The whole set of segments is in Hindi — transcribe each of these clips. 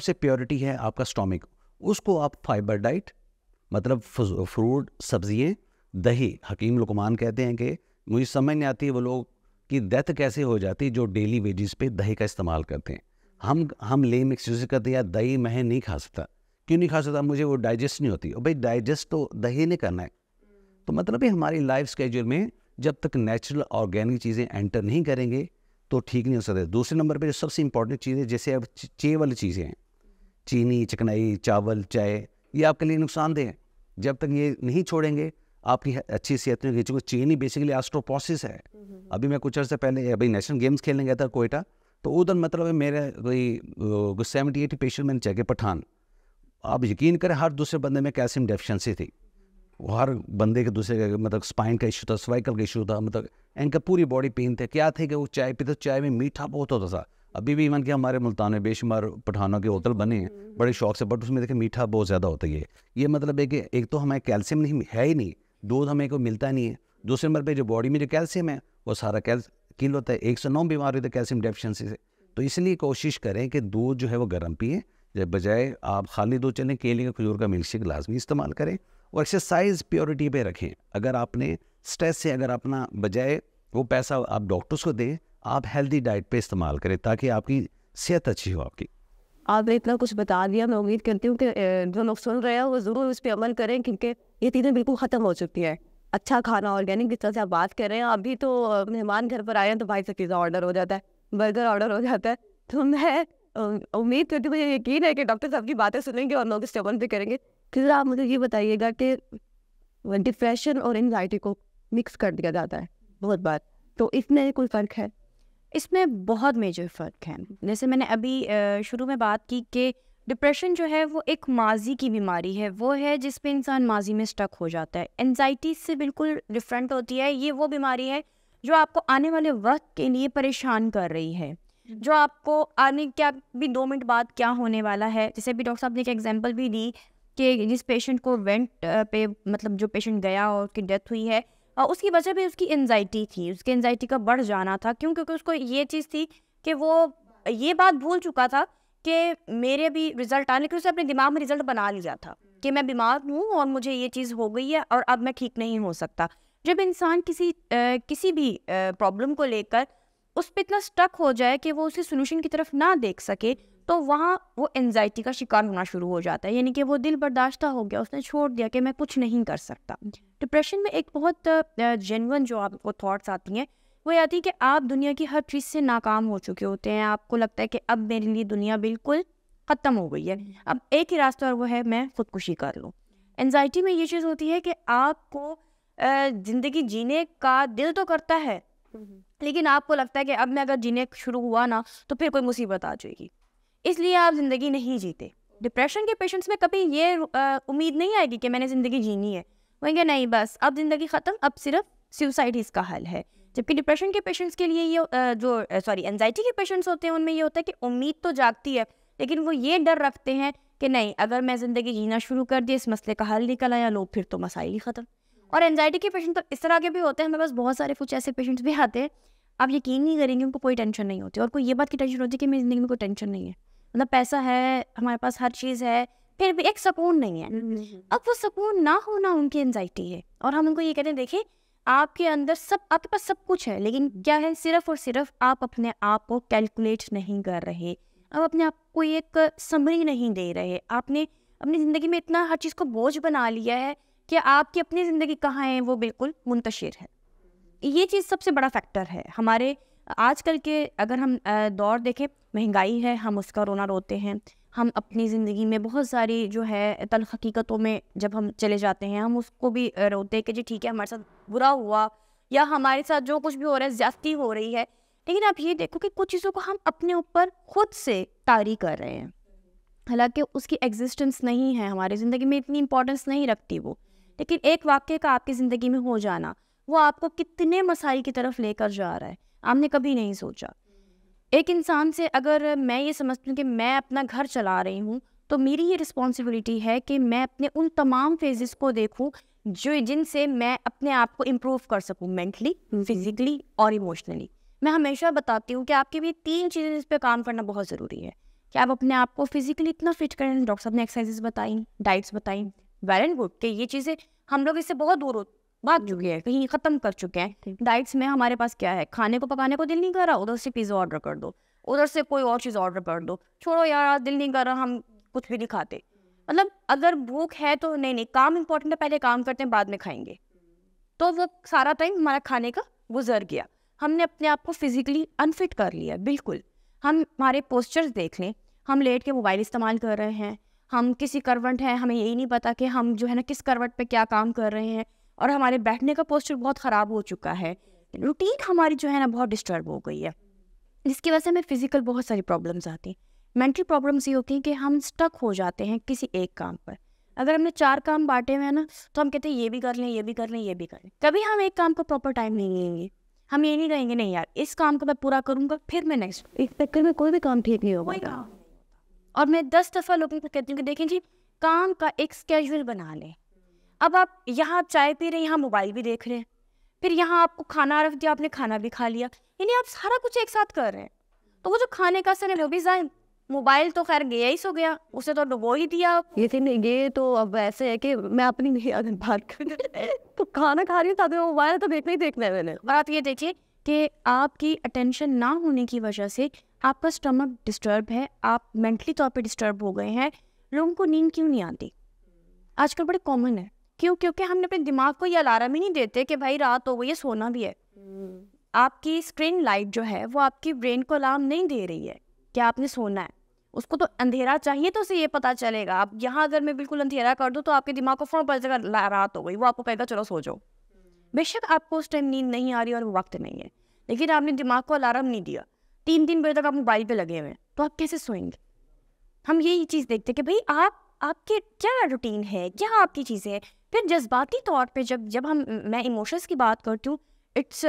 सबसे प्योरिटी है आपका स्टोमिक उसको आप फाइबर डाइट मतलब फ्रूट सब्जियाँ दही हकीम लुकमान कहते हैं कि मुझे समझ नहीं आती वो लोग कि डेथ कैसे हो जाती जो डेली वेजिस पे दही का इस्तेमाल करते हैं हम हम ले मिक्स करते हैं या दही मैं नहीं खा सकता क्यों नहीं खा सकता मुझे वो डाइजेस्ट नहीं होती और भाई डाइजेस्ट तो दही ने करना है तो मतलब है हमारी लाइफ स्केजूल में जब तक नेचुरल ऑर्गेनिक चीज़ें एंटर नहीं करेंगे तो ठीक नहीं हो सकते दूसरे नंबर पर जो सबसे इंपॉर्टेंट चीजें जैसे अब चे वाली चीज़ें हैं चीनी चिकनाई चावल चाय ये आपके लिए नुकसानदेह है जब तक ये नहीं छोड़ेंगे आपकी अच्छी सेहत में खींचेंगे चीनी बेसिकली एस्ट्रोपोसिस है अभी मैं कुछ अर्से पहले अभी नेशनल गेम्स खेलने गया था कोयटा तो उधर मतलब है मेरे कोई सेवेंटी एटी पेशेंट मैंने चेक पठान आप यकीन करें हर दूसरे बंदे में कैल्शियम डेफिशिएंसी थी वो हर बंदे के दूसरे मतलब का मतलब स्पाइन का इशू था स्वाइकल का इशू था मतलब इनका पूरी बॉडी पेन थे क्या थे कि वो चाय पीते चाय में मीठा बहुत होता था अभी भी इवन कि हमारे मुल्तान में बेशुमार पठानों के होटल बने हैं हम्म। बड़े शौक से बट उसमें देखें मीठा बहुत ज़्यादा होता है ये ये मतलब है कि एक तो हमें कैल्शियम नहीं है ही नहीं दूध हमें को मिलता नहीं है दूसरे नंबर पर जो बॉडी में जो कैल्शियम है वो सारा कैल किल होता है एक सौ नौ बीमार होती है कैल्शियम डेफिशेंसी से तो इसलिए कोशिश करें कि दूध जो है वो गर्म पिए जब बजाय आप खाली दूध चलें केले का खजूर का मिल्कशेक लाजमी इस्तेमाल करें और एक्सरसाइज प्योरिटी पर रखें अगर आपने स्ट्रेस से अगर अपना बजाय वो पैसा आप डॉक्टर्स को दें आप हेल्दी डाइट पे इस्तेमाल करें ताकि आपकी सेहत अच्छी हो आपकी आपने इतना कुछ बता दिया मैं उम्मीद करती हूँ कि जो लोग सुन रहे हैं वो ज़रूर उस पर अमल करें क्योंकि ये चीज़ें बिल्कुल ख़त्म हो चुकी हैं अच्छा खाना ऑर्गेनिक जिस तरह से आप बात कर रहे हैं अभी तो मेहमान घर पर आए हैं तो भाई से पिज़्ज़ा ऑर्डर हो जाता है बर्गर ऑर्डर हो जाता है तो मैं उम्मीद करती हूँ मुझे यकीन है कि डॉक्टर साहब की बातें सुनेंगे और लोग इस्तेमाल पर भी करेंगे फिर आप मुझे ये बताइएगा कि डिप्रेशन और एनजाइटी को मिक्स कर दिया जाता है बहुत बार तो इसमें कोई फ़र्क है इसमें बहुत मेजर फ़र्क है जैसे मैंने अभी शुरू में बात की कि डिप्रेशन जो है वो एक माजी की बीमारी है वो है जिस पे इंसान माजी में स्टक हो जाता है एनजाइटी से बिल्कुल डिफरेंट होती है ये वो बीमारी है जो आपको आने वाले वक्त के लिए परेशान कर रही है हम्म। जो आपको आने क्या भी दो मिनट बाद क्या होने वाला है जैसे भी डॉक्टर साहब ने एक एग्जाम्पल भी दी कि जिस पेशेंट को वेंट पे मतलब जो पेशेंट गया और उसकी डेथ हुई है उसकी वजह भी उसकी एनजाइटी थी उसकी एनजाइटी का बढ़ जाना था क्यों क्योंकि उसको ये चीज़ थी कि वो ये बात भूल चुका था कि मेरे भी रिजल्ट आने लेकिन उसे अपने दिमाग में रिजल्ट बना लिया था कि मैं बीमार हूँ और मुझे ये चीज़ हो गई है और अब मैं ठीक नहीं हो सकता जब इंसान किसी आ, किसी भी प्रॉब्लम को लेकर उस पर इतना स्टक हो जाए कि वो उसे सोल्यूशन की तरफ ना देख सके तो वहाँ वो एनजाइटी का शिकार होना शुरू हो जाता है यानी कि वो दिल बर्दाश्त हो गया उसने छोड़ दिया कि मैं कुछ नहीं कर सकता डिप्रेशन में एक बहुत जेनवन जो आपको थाट्स आती हैं वो आती है कि आप दुनिया की हर चीज़ से नाकाम हो चुके होते हैं आपको लगता है कि अब मेरे लिए दुनिया बिल्कुल ख़त्म हो गई है हम्म। अब एक ही रास्ता और वो है मैं ख़ुदकुशी कर लूँ एनजाइटी में ये चीज़ होती है कि आपको ज़िंदगी जीने का दिल तो करता है हम्म। लेकिन आपको लगता है कि अब मैं अगर जीने शुरू हुआ ना तो फिर कोई मुसीबत आ जाएगी इसलिए आप ज़िंदगी नहीं जीते डिप्रेशन के पेशेंट्स में कभी ये उम्मीद नहीं आएगी कि मैंने ज़िंदगी जीनी है कहेंगे नहीं बस अब ज़िंदगी ख़त्म अब सिर्फ सुसाइड ही इसका हल है जबकि डिप्रेशन के पेशेंट्स के लिए ये जो सॉरी एनजाइटी के पेशेंट्स होते हैं उनमें ये होता है कि उम्मीद तो जागती है लेकिन वो ये डर रखते हैं कि नहीं अगर मैं ज़िंदगी जीना शुरू कर दी इस मसले का हल निकल आया लोग फिर तो मसाइल ही ख़त्म और एनजाइटी के पेशेंट तो इस तरह के भी होते हैं हमारे पास बहुत सारे कुछ ऐसे पेशेंट्स भी आते हैं आप यकीन नहीं करेंगे उनको कोई टेंशन नहीं होती और कोई ये बात की टेंशन होती है कि मेरी ज़िंदगी में कोई टेंशन नहीं है मतलब पैसा है हमारे पास हर चीज़ है फिर भी एक सुकून नहीं है हम्म। अब वो सुकून ना होना उनकी एनजाइटी है और हम उनको ये कहते हैं देखिए आपके अंदर सब आपके पास सब कुछ है लेकिन क्या है सिर्फ और सिर्फ आप अपने आप को कैलकुलेट नहीं कर रहे आप अपने आप को एक समरी नहीं दे रहे आपने अपनी ज़िंदगी में इतना हर चीज़ को बोझ बना लिया है कि आपकी अपनी ज़िंदगी कहाँ है वो बिल्कुल मुंतशिर है ये चीज़ सबसे बड़ा फैक्टर है हमारे आजकल के अगर हम दौर देखें महंगाई है हम उसका रोना रोते हैं हम अपनी ज़िंदगी में बहुत सारी जो है तल हकीकतों में जब हम चले जाते हैं हम उसको भी रोते हैं कि जी ठीक है हमारे साथ बुरा हुआ या हमारे साथ जो कुछ भी हो रहा है ज्यादती हो रही है लेकिन आप ये देखो कि कुछ चीज़ों को हम अपने ऊपर खुद से तारी कर रहे हैं हालांकि उसकी एग्जिस्टेंस नहीं है हमारी ज़िंदगी में इतनी इंपॉर्टेंस नहीं रखती वो लेकिन एक वाक्य का आपकी ज़िंदगी में हो जाना वो आपको कितने मसाइल की तरफ लेकर जा रहा है आपने कभी नहीं सोचा एक इंसान से अगर मैं ये समझती हूँ कि मैं अपना घर चला रही हूँ तो मेरी ये रिस्पॉन्सिबिलिटी है कि मैं अपने उन तमाम फेजेस को देखूँ जो जिनसे मैं अपने आप को इम्प्रूव कर सकूँ मेंटली हम्म, फिजिकली हम्म। और इमोशनली मैं हमेशा बताती हूँ कि आपके लिए तीन चीज़ें इस पर काम करना बहुत ज़रूरी है कि आप अपने आप को फिजिकली इतना फिट करें डॉक्टर साहब ने एक्सरसाइजेस बताई डाइट्स बताई वेल एंड गुड कि ये चीज़ें हम लोग इससे बहुत दूर भाग चुके हैं कहीं ख़त्म कर चुके हैं डाइट्स में हमारे पास क्या है खाने को पकाने को दिल नहीं कर रहा उधर से पिज़्ज़ा ऑर्डर कर दो उधर से कोई और चीज़ ऑर्डर कर दो छोड़ो यार आज दिल नहीं कर रहा हम कुछ भी नहीं खाते मतलब अगर भूख है तो नहीं नहीं काम इंपॉर्टेंट है पहले काम करते हैं बाद में खाएंगे तो वो सारा टाइम हमारा खाने का गुजर गया हमने अपने आप को फिजिकली अनफिट कर लिया बिल्कुल हम हमारे पोस्चर्स देख लें हम लेट के मोबाइल इस्तेमाल कर रहे हैं हम किसी करवट हैं हमें यही नहीं पता कि हम जो है ना किस करवट पे क्या काम कर रहे हैं और हमारे बैठने का पोस्चर बहुत ख़राब हो चुका है रूटीन हमारी जो है ना बहुत डिस्टर्ब हो गई है जिसकी वजह से हमें फ़िज़िकल बहुत सारी प्रॉब्लम्स आती हैं मेंटल प्रॉब्लम्स ये होती हैं कि हम स्टक हो जाते हैं किसी एक काम पर अगर हमने चार काम बांटे हुए हैं ना तो हम कहते हैं ये भी कर लें ये भी कर लें ये भी कर लें कभी हम एक काम को प्रॉपर टाइम नहीं लेंगे हम ये नहीं कहेंगे नहीं यार इस काम को मैं पूरा करूँगा फिर मैं नेक्स्ट एक चक्कर में कोई भी काम ठीक नहीं होगा और मैं दस दफ़ा लोगों को कहती हूँ कि देखें जी काम का एक स्केजुअल बना लें अब आप यहाँ आप चाय पी रहे हैं यहाँ मोबाइल भी देख रहे हैं फिर यहाँ आपको खाना रख दिया आपने खाना भी खा लिया यानी आप सारा कुछ एक साथ कर रहे हैं तो वो जो खाने का असर है वो भी जाए मोबाइल तो खैर गया ही सो गया उसे तो डुबो ही दिया ये थी ये तो अब ऐसे है कि मैं अपनी अगर बात कर तो खाना खा रही हूँ मोबाइल तो देखना ही देखना है मैंने और आप ये देखिए कि आपकी अटेंशन ना होने की वजह से आपका स्टमक डिस्टर्ब है आप मेंटली तौर पर डिस्टर्ब हो गए हैं लोगों को नींद क्यों नहीं आती आजकल बड़े कॉमन है क्यों क्योंकि हमने अपने दिमाग को ये अलार्म ही नहीं देते कि भाई रात हो गई है सोना भी है हम्म। आपकी स्क्रीन लाइट जो है वो आपकी ब्रेन को अलार्म नहीं दे रही है कि आपने सोना है उसको तो अंधेरा चाहिए तो उसे ये पता चलेगा आप यहाँ अगर मैं बिल्कुल अंधेरा कर दूँ तो आपके दिमाग को फ़ोन पड़ जाएगा रात हो गई वो आपको कहेगा चलो सो जाओ हम्म। बेशक आपको उस टाइम नींद नहीं आ रही और वक्त नहीं है लेकिन आपने दिमाग को अलार्म नहीं दिया तीन तीन बजे तक आप मोबाइल पर लगे हुए हैं तो आप कैसे सोएंगे हम यही चीज़ देखते हैं कि भाई आप आपके क्या रूटीन है क्या आपकी चीज़ें हैं फिर जज्बाती तौर पे जब जब हम मैं इमोशंस की बात करती हूँ इट्स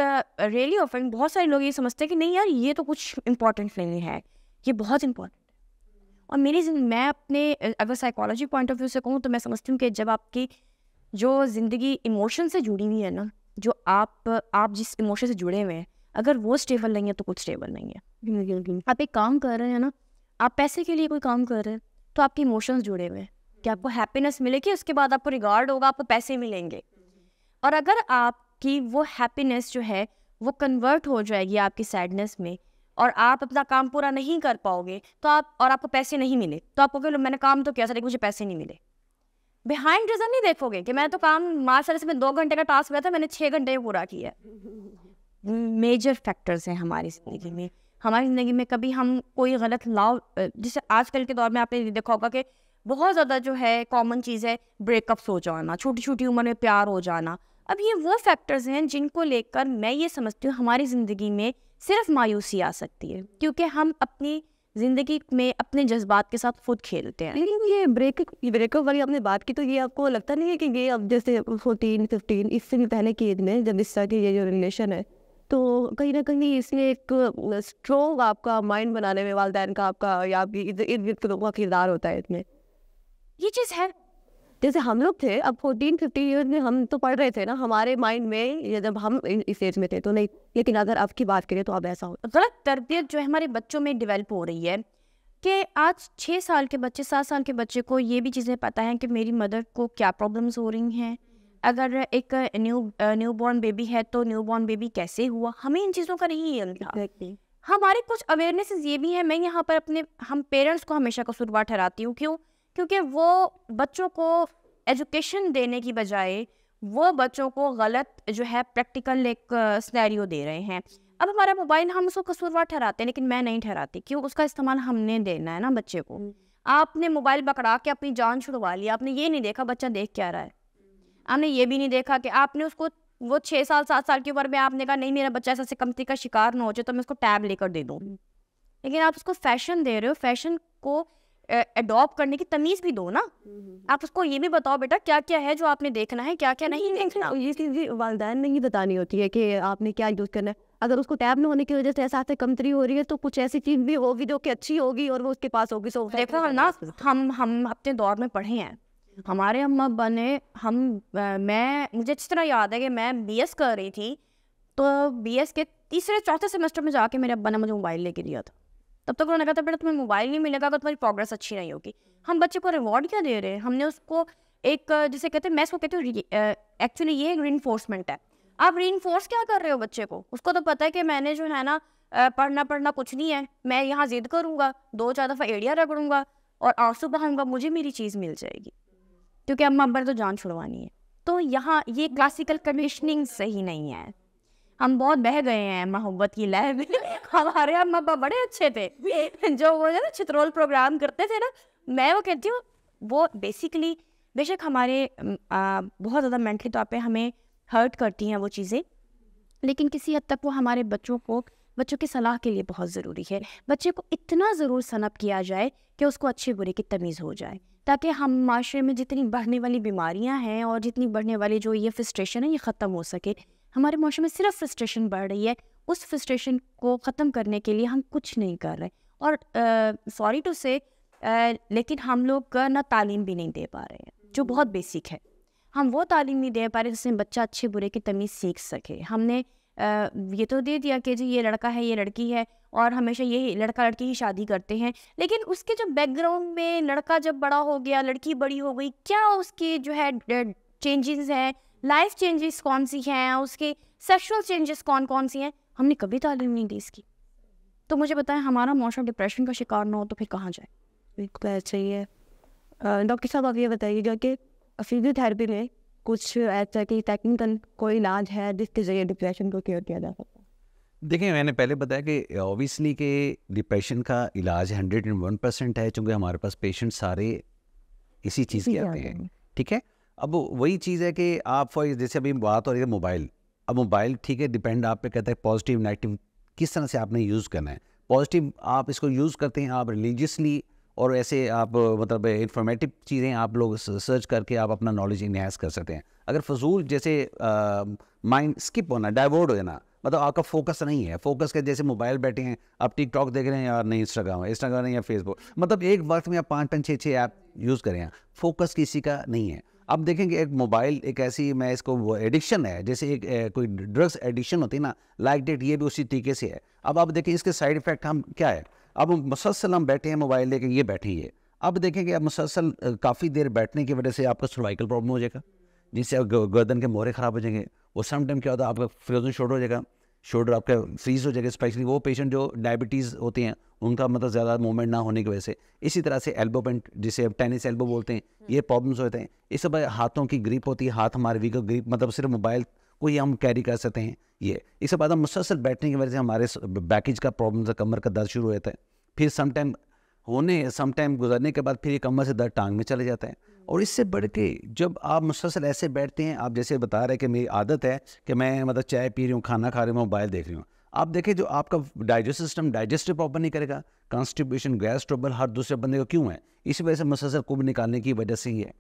रियली ऑफेंड बहुत सारे लोग ये समझते हैं कि नहीं यार ये तो कुछ इंपॉर्टेंट नहीं है ये बहुत इंपॉर्टेंट है और मेरी मैं अपने अगर साइकोलॉजी पॉइंट ऑफ व्यू से कहूँ तो मैं समझती हूँ कि जब आपकी जो ज़िंदगी इमोशन से जुड़ी हुई है ना जो आप आप जिस इमोशन से जुड़े हुए हैं अगर वो स्टेबल नहीं है तो कुछ स्टेबल नहीं है आप एक काम कर रहे हैं ना आप पैसे के लिए कोई काम कर रहे हैं तो आपके इमोशंस जुड़े हुए हैं कि आपको हैप्पीनेस मिलेगी उसके बाद आपको रिगार्ड होगा आपको पैसे मिलेंगे और अगर आपकी वो हैप्पीनेस जो है वो कन्वर्ट हो जाएगी आपकी सैडनेस में और आप अपना काम पूरा नहीं कर पाओगे तो आप और आपको पैसे नहीं मिले तो आपको कहोगे मैंने काम तो किया सर लेकिन मुझे पैसे नहीं मिले बिहाइंड रीजन नहीं देखोगे कि मैं तो काम मार्च सर में दो घंटे का टास्क हुआ था मैंने छः घंटे पूरा किया मेजर फैक्टर्स हैं हमारी ज़िंदगी में हमारी ज़िंदगी में कभी हम कोई गलत लाव जैसे आजकल के दौर में आपने देखा होगा कि बहुत ज़्यादा जो है कॉमन चीज़ है ब्रेकअप्स हो जाना छोटी छोटी उम्र में प्यार हो जाना अब ये वो फैक्टर्स हैं जिनको लेकर मैं ये समझती हूँ हमारी ज़िंदगी में सिर्फ मायूसी आ सकती है क्योंकि हम अपनी ज़िंदगी में अपने जज्बात के साथ खुद खेलते हैं लेकिन ये ब्रेकअप ब्रेकअप वाली आपने बात की तो ये आपको लगता नहीं है कि ये अब जैसे फोर्टीन फिफ्टीन इससे भी पहले की एज में जब इस तरह की ये जो रिलेशन है तो कहीं ना कहीं इसमें एक स्ट्रॉन्ग आपका माइंड बनाने में वालदेन का आपका या आपकी इर्द गिर्द का किरदार होता है इसमें ये चीज़ है जैसे हम लोग थे अब फोर्टीन फिफ्टीन ईयर्स में हम तो पढ़ रहे थे ना हमारे माइंड में जब हम इस एज में थे तो नहीं लेकिन अगर अब की बात करें तो अब ऐसा हो गलत तरबियत जो है हमारे बच्चों में डिवेल्प हो रही है कि आज छः साल के बच्चे सात साल के बच्चे को ये भी चीज़ें पता हैं कि मेरी मदर को क्या प्रॉब्लम्स हो रही हैं अगर एक न्यू न्यू बॉर्न बेबी है तो न्यू बॉर्न बेबी कैसे हुआ हमें इन चीज़ों का नहीं exactly. हमारे कुछ अवेयरनेसेस ये भी हैं मैं यहाँ पर अपने हम पेरेंट्स को हमेशा कसूरवार ठहराती हूँ क्यों क्योंकि वो बच्चों को एजुकेशन देने की बजाय वो बच्चों को गलत जो है प्रैक्टिकल एक स्नैरियो दे रहे हैं अब हमारा मोबाइल हम उसको कसूरवार ठहराते हैं लेकिन मैं नहीं ठहराती क्यों उसका इस्तेमाल हमने देना है ना बच्चे को हम्म। आपने मोबाइल पकड़ा के अपनी जान छुड़वा ली आपने ये नहीं देखा बच्चा देख क्या रहा है आपने ये भी नहीं देखा कि आपने उसको वो छः साल सात साल की उम्र में आपने कहा नहीं मेरा बच्चा ऐसा कमती का शिकार ना हो जाए तो मैं उसको टैब लेकर दे दूँ हम्म। लेकिन आप उसको फैशन दे रहे हो फैशन को एडॉप्ट करने की तमीज भी दो ना आप उसको ये भी बताओ बेटा क्या क्या है जो आपने देखना है क्या क्या नहीं देखना ये चीज़ वालदेन ने ही बतानी होती है कि आपने क्या यूज़ करना है अगर उसको टैब न होने की वजह से ऐसा कमतरी हो रही है तो कुछ ऐसी चीज़ भी होगी जो कि अच्छी होगी और वो उसके पास होगी सो देखो ना हम हम अपने दौर में पढ़े हैं हमारे हम बने ने हम मैं मुझे अच्छी तरह याद है कि मैं बी कर रही थी तो बी के तीसरे चौथे सेमेस्टर में जाके मेरे अब्बा ने मुझे मोबाइल लेके दिया था तब तक उन्होंने कहा था बेटा तुम्हें मोबाइल नहीं मिलेगा अगर तुम्हारी प्रोग्रेस अच्छी नहीं होगी हम बच्चे को रिवॉर्ड क्या दे रहे हैं हमने उसको एक जिसे कहते हैं मैं इसको कहती हूँ एक्चुअली ये री है आप री क्या कर रहे हो बच्चे को उसको तो पता है कि मैंने जो है ना पढ़ना पढ़ना कुछ नहीं है मैं यहाँ जिद करूँगा दो चार दफ़ा एड़िया रगड़ूंगा और आंसू बहाऊंगा मुझे मेरी चीज़ मिल जाएगी क्योंकि अम्मा अब्बर तो जान छुड़वानी है तो यहाँ ये क्लासिकल कंडीशनिंग सही नहीं है हम बहुत बह गए हैं मोहब्बत की लहर में हमारे अम्मा अब्बा बड़े अच्छे थे जो वो ना चित्रोल प्रोग्राम करते थे ना मैं वो कहती हूँ वो बेसिकली बेशक हमारे आ, बहुत ज़्यादा मेंटली तौर पर हमें हर्ट करती हैं वो चीज़ें लेकिन किसी हद तक वो हमारे बच्चों को बच्चों की सलाह के लिए बहुत ज़रूरी है बच्चे को इतना ज़रूर सनप किया जाए कि उसको अच्छे बुरे की तमीज़ हो जाए ताकि हम माशरे में जितनी बढ़ने वाली बीमारियां हैं और जितनी बढ़ने वाली जो ये फ्रस्ट्रेशन है ये ख़त्म हो सके हमारे मौसम में सिर्फ फ्रस्ट्रेशन बढ़ रही है उस फ्रस्ट्रेशन को ख़त्म करने के लिए हम कुछ नहीं कर रहे और सॉरी टू से लेकिन हम लोग ना तालीम भी नहीं दे पा रहे हैं जो बहुत बेसिक है हम वो तालीम नहीं दे पा रहे जिससे बच्चा अच्छे बुरे की तमीज़ सीख सके हमने आ, ये तो दे दिया कि जी ये लड़का है ये लड़की है और हमेशा ये लड़का लड़की ही शादी करते हैं लेकिन उसके जो बैकग्राउंड में लड़का जब बड़ा हो गया लड़की बड़ी हो गई क्या उसके जो है चेंजेस हैं लाइफ चेंजेस कौन सी हैं उसके सेक्शुअल चेंजेस कौन कौन सी हैं हमने कभी तालीम नहीं दी इसकी तो मुझे बताएं हमारा मौसम डिप्रेशन का शिकार ना हो तो फिर कहाँ जाए बिल्कुल ऐसा ही है डॉक्टर साहब आप ये बताइएगा कि फिजियोथेरेपी में कुछ ऐसा कि टेक्निकल कोई इलाज है जिसके जरिए डिप्रेशन को क्योर किया जा सकता है देखिए मैंने पहले बताया कि ऑब्वियसली के डिप्रेशन का इलाज हंड्रेड एंड वन परसेंट है चूँकि हमारे पास पेशेंट सारे इसी चीज़ के आते हैं ठीक है अब वही चीज़ है कि आप फॉर जैसे अभी बात हो रही है मोबाइल अब मोबाइल ठीक है डिपेंड आप पे कहते हैं पॉजिटिव नेगेटिव किस तरह से आपने यूज़ करना है पॉजिटिव आप इसको यूज़ करते हैं आप रिलीजियसली और ऐसे आप मतलब इंफॉर्मेटिव चीज़ें आप लोग सर्च करके आप अपना नॉलेज इन्हेंस कर सकते हैं अगर फजूल जैसे माइंड स्किप होना डाइवर्ट हो जाना मतलब आपका फोकस नहीं है फोकस के जैसे मोबाइल बैठे हैं आप टिकटॉक देख रहे हैं यार नहीं इंस्टाग्राम इंस्टाग्राम नहीं या फेसबुक मतलब एक वक्त में आप पाँच पाँच छः छः ऐप यूज़ करें फोकस किसी का नहीं है अब देखेंगे एक मोबाइल एक ऐसी मैं इसको वो एडिक्शन है जैसे एक, ए, कोई ड्रग्स एडिक्शन होती है ना लाइक डेट ये भी उसी तरीके से है अब आप देखें इसके साइड इफेक्ट हम क्या है अब मुसलसल हम बैठे हैं मोबाइल लेके ये बैठे ये अब देखेंगे अब मुसलसल काफ़ी देर बैठने की वजह से आपका सर्वाइकल प्रॉब्लम हो जाएगा जिससे गर्दन के मोहरे ख़राब हो जाएंगे वो सम टाइम क्या होता है आपका फ्रोजन शॉर्ट हो जाएगा शोल्डर आपका फ्रीज हो जाएगा स्पेशली वो पेशेंट जो डायबिटीज़ होते हैं उनका मतलब ज़्यादा मूवमेंट ना होने की वजह से इसी तरह से एल्बो पेंट जिसे टेनिस एल्बो बोलते हैं हम्म। ये प्रॉब्लम्स होते हैं इस सब हाथों की ग्रिप होती है हाथ हमारे वीकर ग्रिप मतलब सिर्फ मोबाइल को ही हम कैरी कर सकते हैं ये इसके बाद हम मुसलसल बैठने की वजह से हमारे बैकेज का प्रॉब्लम कमर का दर्द शुरू हो जाता है फिर समाइम होने समाइम गुजरने के बाद फिर ये कमर से दर्द टांग में चले जाता है और इससे बढ़ के जब आप मुसलसल ऐसे बैठते हैं आप जैसे बता रहे कि मेरी आदत है कि मैं मतलब चाय पी रही हूँ खाना खा रही हूँ मोबाइल देख रही हूँ आप देखें जो आपका डाइजेस्ट सिस्टम डाइजेस्टिव प्रॉपर नहीं करेगा कॉन्स्टिपेशन गैस ट्रबल हर दूसरे बंदे का क्यों है इसी वजह से मुसलसल कुब निकालने की वजह से ही है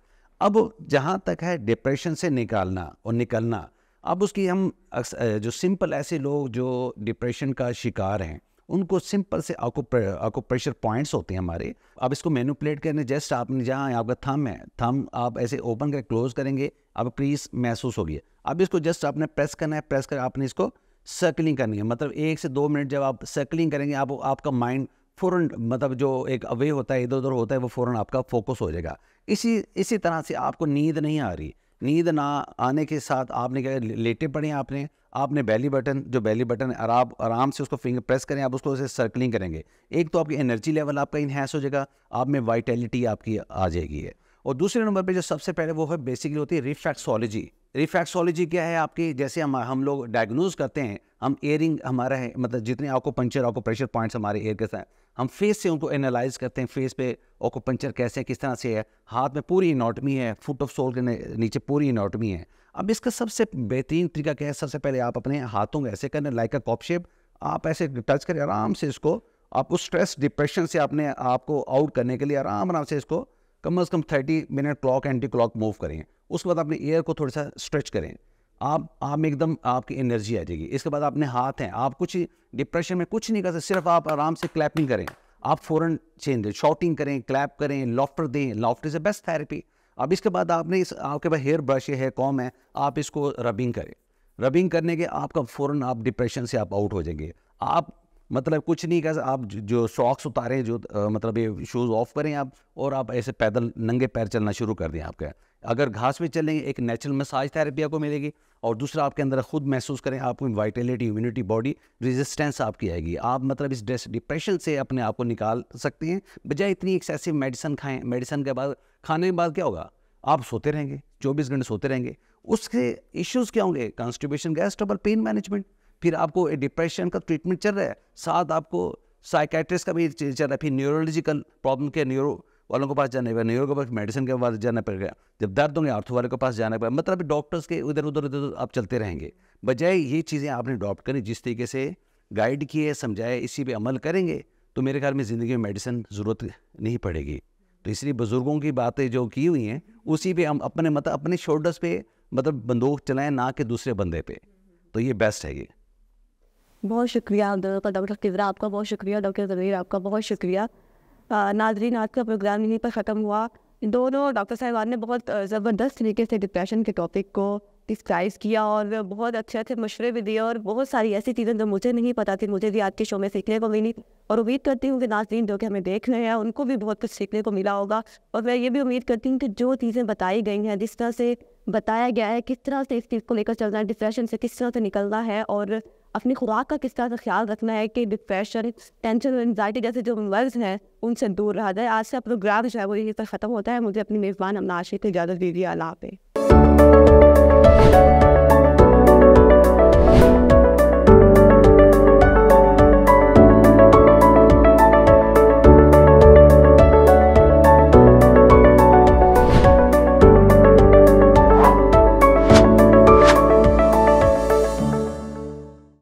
अब जहाँ तक है डिप्रेशन से निकालना और निकलना अब उसकी हम जो सिंपल ऐसे लोग जो डिप्रेशन का शिकार हैं उनको सिंपल से आकोप्रेशर पॉइंट्स होते हैं हमारे अब इसको मैनुपलेट करने जस्ट आपने जहाँ आपका थम है थम आप ऐसे ओपन कर क्लोज करेंगे अब प्रीस महसूस होगी अब इसको जस्ट आपने प्रेस करना है प्रेस कर आपने इसको सर्कलिंग करनी है मतलब एक से दो मिनट जब आप सर्कलिंग करेंगे आप आपका माइंड फ़ौरन मतलब जो एक अवे होता है इधर उधर होता है वो फ़ौरन आपका फोकस हो जाएगा इसी इसी तरह से आपको नींद नहीं आ रही नींद ना आने के साथ आपने क्या लेटे पड़े आपने आपने बैली बटन जो बैली बटन है आप आराम से उसको फिंगर प्रेस करें आप उसको सर्कलिंग करेंगे एक तो आपकी एनर्जी लेवल आपका इन्हेंस हो जाएगा आप में वाइटेलिटी आपकी आ जाएगी है और दूसरे नंबर पे जो सबसे पहले वो है बेसिकली होती है रिफ्रैक्सोलॉजी रिफ्रैक्सोलॉजी क्या है आपकी जैसे हम हम लोग डायग्नोज करते हैं हम एयरिंग हमारा है मतलब जितने आपको पंचर आपको प्रेशर पॉइंट्स हमारे एयर के साथ हम फेस से उनको एनालाइज करते हैं फेस पे ओको पंचर कैसे है किस तरह से है हाथ में पूरी इनोटमी है फुट ऑफ सोल के नीचे पूरी इनोटमी है अब इसका सबसे बेहतरीन तरीका क्या है सबसे पहले आप अपने हाथों को ऐसे करें लाइक अ कॉप शेप आप ऐसे टच करें आराम से इसको आपको स्ट्रेस डिप्रेशन से आपने आपको आउट करने के लिए आराम आराम से इसको कम से कम thirty minute clock anti clock move करें उसके बाद अपने एयर को थोड़ा सा स्ट्रेच करें आप आप में एकदम आपकी एनर्जी आ जाएगी इसके बाद अपने हाथ हैं आप कुछ डिप्रेशन में कुछ नहीं कर सकते सिर्फ आप आराम से क्लैपिंग करें आप फ़ौरन चेंज शॉटिंग करें क्लैप करें लॉफ्टर दें laughter is a best therapy अब इसके बाद आपने इस आपके पास हेयर ब्रश है कॉम है आप इसको रबिंग करें रबिंग करने के आपका फ़ौरन आप डिप्रेशन से आप आउट हो जाएंगे आप मतलब कुछ नहीं कर आप जो सॉक्स उतारें जो आ, मतलब ये शूज़ ऑफ करें आप और आप ऐसे पैदल नंगे पैर चलना शुरू कर दें आपके अगर घास में चलेंगे एक नेचुरल मसाज थेरेपी आपको मिलेगी और दूसरा आपके अंदर खुद महसूस करें आपको वाइटेलिटी इम्यूनिटी बॉडी रेजिस्टेंस आपकी आएगी आप मतलब इस डिप्रेशन से अपने आप को निकाल सकते हैं बजाय इतनी एक्सेसिव मेडिसन खाएं मेडिसन के बाद खाने के बाद क्या होगा आप सोते रहेंगे चौबीस घंटे सोते रहेंगे उसके इश्यूज क्या होंगे constipation gas trouble pain management फिर आपको डिप्रेशन का ट्रीटमेंट चल रहा है साथ आपको साइकेट्रिस्ट का भी चल रहा है फिर न्यूरोलॉजिकल प्रॉब्लम के न्यूरो वालों के पास जाने पर न्यूरो के पास मेडिसिन के पास जाना पड़ेगा जब दर्द होंगे आर्थो वाले के पास जाना पड़ेगा मतलब डॉक्टर्स के उधर उधर उधर आप चलते रहेंगे बजाय ये चीज़ें आपने अडॉप्ट करें जिस तरीके से गाइड किए समझाए इसी पर अमल करेंगे तो मेरे ख्याल में ज़िंदगी में मेडिसिन ज़रूरत नहीं पड़ेगी तो इसलिए बुज़ुर्गों की बातें जो की हुई हैं उसी पे हम अपने मतलब अपने शोल्डर्स पे मतलब बंदूक चलाएं ना कि दूसरे बंदे पे तो ये बेस्ट है ये बहुत शुक्रिया डॉक्टर किजरा आपका बहुत शुक्रिया डॉक्टर जबीर आपका बहुत शुक्रिया नाजरीन आज का प्रोग्राम यहीं पर ख़त्म हुआ दोनों डॉक्टर साहिबान ने बहुत ज़बरदस्त तरीके से डिप्रेशन के टॉपिक को डिस्क्राइज किया और बहुत अच्छे अच्छे मशवरे भी दिए और बहुत सारी ऐसी चीज़ें जो मुझे नहीं पता थी मुझे भी आज के शो में सीखने को मिली और उम्मीद करती हूँ कि नाजरीन जो कि हमें देख रहे हैं उनको भी बहुत कुछ सीखने को मिला होगा और मैं ये भी उम्मीद करती हूँ कि जो चीज़ें बताई गई हैं जिस तरह से बताया गया है किस तरह से इस चीज़ को लेकर चलना है डिप्रेशन से किस तरह से निकलना है और अपनी खुराक का किस तरह से ख्याल रखना है कि डिप्रेशन टेंशन और एनजाइटी जैसे जो मर्ज हैं उनसे दूर रहा जाए आज से प्रोग्राम जो है वो यहीं पर ख़त्म होता है मुझे अपनी मेज़बान अमना आशी की इजाज़त दीजिए अल्लाह पे you